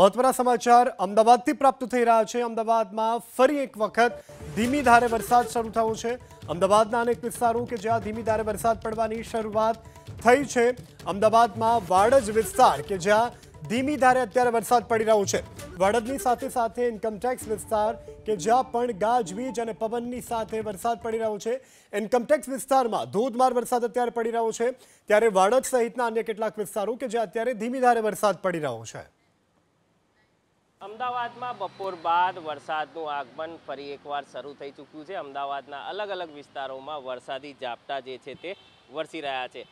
મહત્વના સમાચાર અમદાવાદથી પ્રાપ્ત થઈ રહ્યા છે અમદાવાદમાં ફરી એક વખત ધીમી ધારે વરસાદ શરૂ થયો છે અમદાવાદના અનેક વિસ્તારો કે જ્યાં ધીમી ધારે વરસાદ પડવાની શરૂઆત થઈ છે અમદાવાદમાં વાડજ વિસ્તાર કે જ્યાં ધીમી ધારે અત્યારે વરસાદ પડી રહ્યો છે વાડજની સાથે સાથે ઇન્કમટેક્સ વિસ્તાર કે જ્યાં પણ ગાજવીજ અને પવનની સાથે વરસાદ પડી રહ્યો છે ઇન્કમટેક્સ વિસ્તારમાં ધોધમાર વરસાદ અત્યારે પડી રહ્યો છે ત્યારે વાડજ સહિતના અન્ય કેટલાક વિસ્તારો કે જ્યાં અત્યારે ધીમી ધારે વરસાદ પડી રહ્યો છે અમદાવાદમાં બપોર બાદ વરસાદનું આગમન ફરી એકવાર શરૂ થઈ ચૂક્યું છે અમદાવાદના અલગ અલગ વિસ્તારોમાં વરસાદી ઝાપટા જે છે તે વરસી રહ્યા છે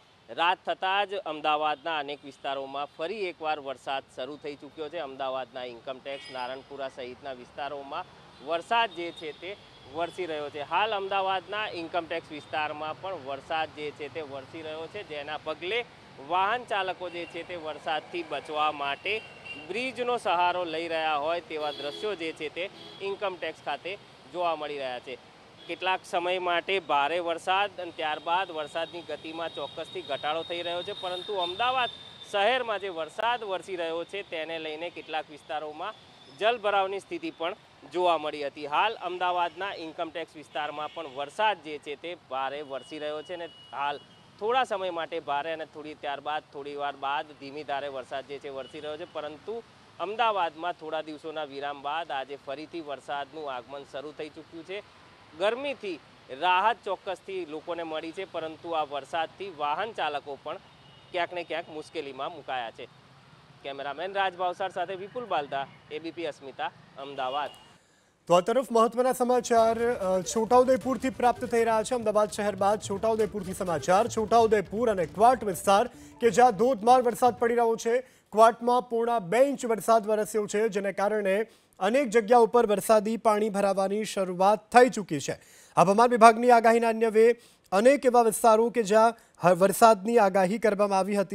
રાત થતાં જ અમદાવાદના અનેક વિસ્તારોમાં ફરી એકવાર વરસાદ શરૂ થઈ ચૂક્યો છે અમદાવાદના ઇન્કમટેક્સ નારણપુરા સહિતના વિસ્તારોમાં વરસાદ જે છે તે વરસી રહ્યો છે હાલ અમદાવાદના ઇન્કમટેક્સ વિસ્તારમાં પણ વરસાદ જે છે તે વરસી રહ્યો છે જેના પગલે વાહન ચાલકો જે છે તે વરસાદથી બચવા માટે બ્રિજનો સહારો લઈ રહ્યા હોય તેવા દ્રશ્યો જે છે તે ઇન્કમટેક્સ ખાતે જોવા મળી રહ્યા છે કેટલાક સમય માટે ભારે વરસાદ અને ત્યારબાદ વરસાદની ગતિમાં ચોક્કસથી ઘટાડો થઈ રહ્યો છે પરંતુ અમદાવાદ શહેરમાં જે વરસાદ વરસી રહ્યો છે તેને લઈને કેટલાક વિસ્તારોમાં જલભરાવની સ્થિતિ પણ જોવા મળી હતી હાલ અમદાવાદના ઇન્કમટેક્સ વિસ્તારમાં પણ વરસાદ જે છે તે ભારે વરસી રહ્યો છે અને હાલ થોડા સમય માટે ભારે અને થોડી ત્યારબાદ થોડી વાર બાદ ધીમી ધારે વરસાદ જે છે વરસી રહ્યો છે પરંતુ અમદાવાદમાં થોડા દિવસોના વિરામ બાદ આજે ફરીથી વરસાદનું આગમન શરૂ થઈ ચૂક્યું છે ગરમીથી રાહત ચોક્કસથી લોકોને મળી છે પરંતુ આ વરસાદથી વાહન ચાલકો પણ ક્યાંક ને ક્યાંક મુશ્કેલીમાં મુકાયા છે કેમેરામેન રાજ ભાવસાર સાથે વિપુલ બાલદા એબીપી અસ્મિતા અમદાવાદ તો આ તરફ મહત્વના સમાચાર છોટાઉદેપુરથી પ્રાપ્ત થઈ રહ્યા છે અમદાવાદ શહેર બાદ છોટાઉદેપુરથી સમાચાર છોટાઉદેપુર અને ક્વાટ વિસ્તાર કે જ્યાં ધોધમાર વરસાદ પડી રહ્યો છે ક્વાટમાં પોણા બે ઇંચ વરસાદ વરસ્યો છે જેને કારણે અનેક જગ્યા ઉપર વરસાદી પાણી ભરાવાની શરૂઆત થઈ ચૂકી છે હવામાન વિભાગની આગાહીના અન્યવે અનેક એવા વિસ્તારો કે જ્યાં વરસાદની આગાહી કરવામાં આવી હતી